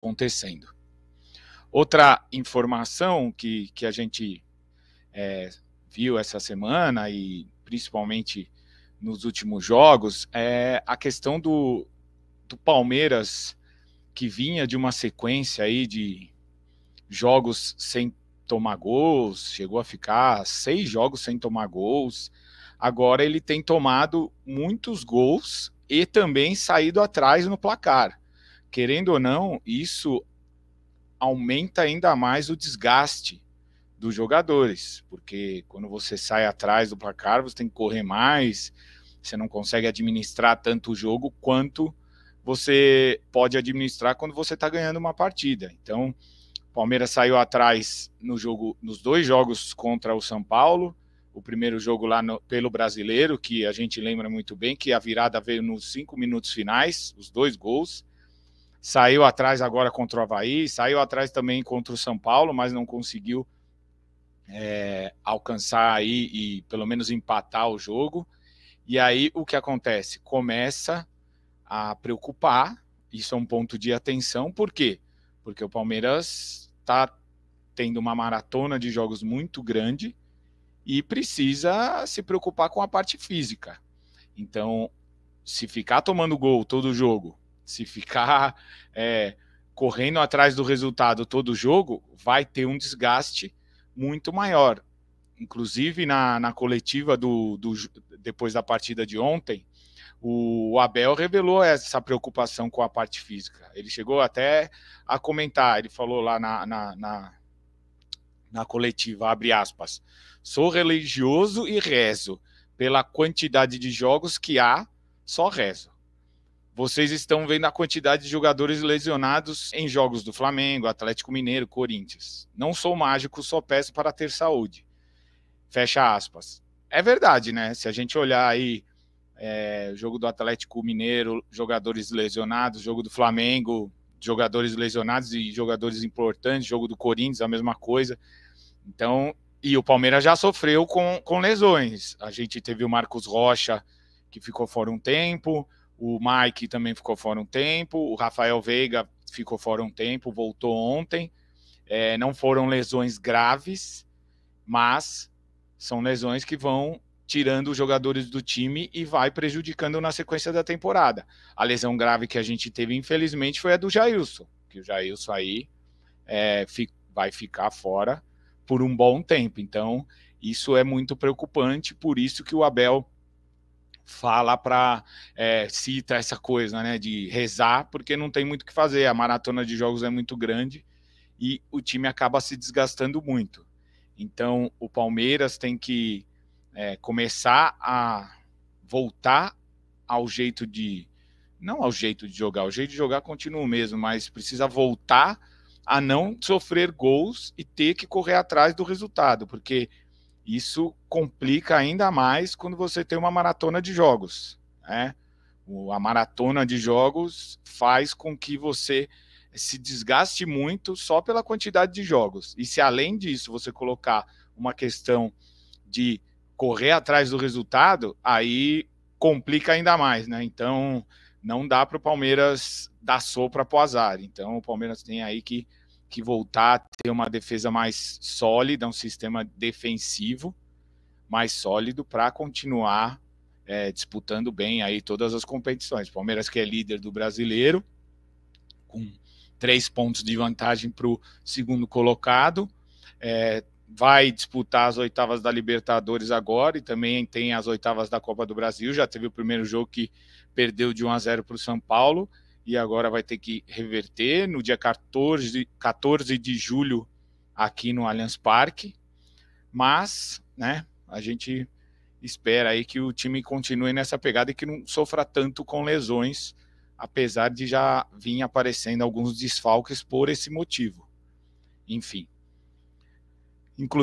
acontecendo. Outra informação que, que a gente é, viu essa semana e principalmente nos últimos jogos é a questão do, do Palmeiras que vinha de uma sequência aí de jogos sem tomar gols, chegou a ficar seis jogos sem tomar gols. Agora ele tem tomado muitos gols e também saído atrás no placar querendo ou não, isso aumenta ainda mais o desgaste dos jogadores, porque quando você sai atrás do placar, você tem que correr mais, você não consegue administrar tanto o jogo quanto você pode administrar quando você está ganhando uma partida. Então, o Palmeiras saiu atrás no jogo, nos dois jogos contra o São Paulo, o primeiro jogo lá no, pelo brasileiro, que a gente lembra muito bem, que a virada veio nos cinco minutos finais, os dois gols saiu atrás agora contra o Havaí, saiu atrás também contra o São Paulo, mas não conseguiu é, alcançar aí e pelo menos empatar o jogo. E aí o que acontece? Começa a preocupar, isso é um ponto de atenção, por quê? Porque o Palmeiras está tendo uma maratona de jogos muito grande e precisa se preocupar com a parte física. Então, se ficar tomando gol todo jogo, se ficar é, correndo atrás do resultado todo jogo, vai ter um desgaste muito maior. Inclusive, na, na coletiva do, do, depois da partida de ontem, o Abel revelou essa preocupação com a parte física. Ele chegou até a comentar, ele falou lá na, na, na, na coletiva, abre aspas, sou religioso e rezo. Pela quantidade de jogos que há, só rezo. Vocês estão vendo a quantidade de jogadores lesionados em jogos do Flamengo, Atlético Mineiro, Corinthians. Não sou mágico, só peço para ter saúde. Fecha aspas. É verdade, né? Se a gente olhar aí é, jogo do Atlético Mineiro, jogadores lesionados, jogo do Flamengo, jogadores lesionados e jogadores importantes, jogo do Corinthians, a mesma coisa. Então, e o Palmeiras já sofreu com, com lesões. A gente teve o Marcos Rocha, que ficou fora um tempo, o Mike também ficou fora um tempo. O Rafael Veiga ficou fora um tempo, voltou ontem. É, não foram lesões graves, mas são lesões que vão tirando os jogadores do time e vai prejudicando na sequência da temporada. A lesão grave que a gente teve, infelizmente, foi a do Jailson, que o Jailson aí é, vai ficar fora por um bom tempo. Então, isso é muito preocupante, por isso que o Abel fala para é, cita essa coisa, né, de rezar, porque não tem muito o que fazer. A maratona de jogos é muito grande e o time acaba se desgastando muito. Então, o Palmeiras tem que é, começar a voltar ao jeito de não ao jeito de jogar, o jeito de jogar continua o mesmo, mas precisa voltar a não sofrer gols e ter que correr atrás do resultado, porque isso complica ainda mais quando você tem uma maratona de jogos. Né? A maratona de jogos faz com que você se desgaste muito só pela quantidade de jogos. E se além disso você colocar uma questão de correr atrás do resultado, aí complica ainda mais, né? Então não dá para o Palmeiras dar sopra para o azar. Então o Palmeiras tem aí que que voltar a ter uma defesa mais sólida, um sistema defensivo mais sólido para continuar é, disputando bem aí todas as competições. Palmeiras que é líder do brasileiro, com três pontos de vantagem para o segundo colocado, é, vai disputar as oitavas da Libertadores agora e também tem as oitavas da Copa do Brasil. Já teve o primeiro jogo que perdeu de 1 a 0 para o São Paulo e agora vai ter que reverter no dia 14, 14 de julho aqui no Allianz Parque. Mas, né, a gente espera aí que o time continue nessa pegada e que não sofra tanto com lesões, apesar de já vir aparecendo alguns desfalques por esse motivo. Enfim,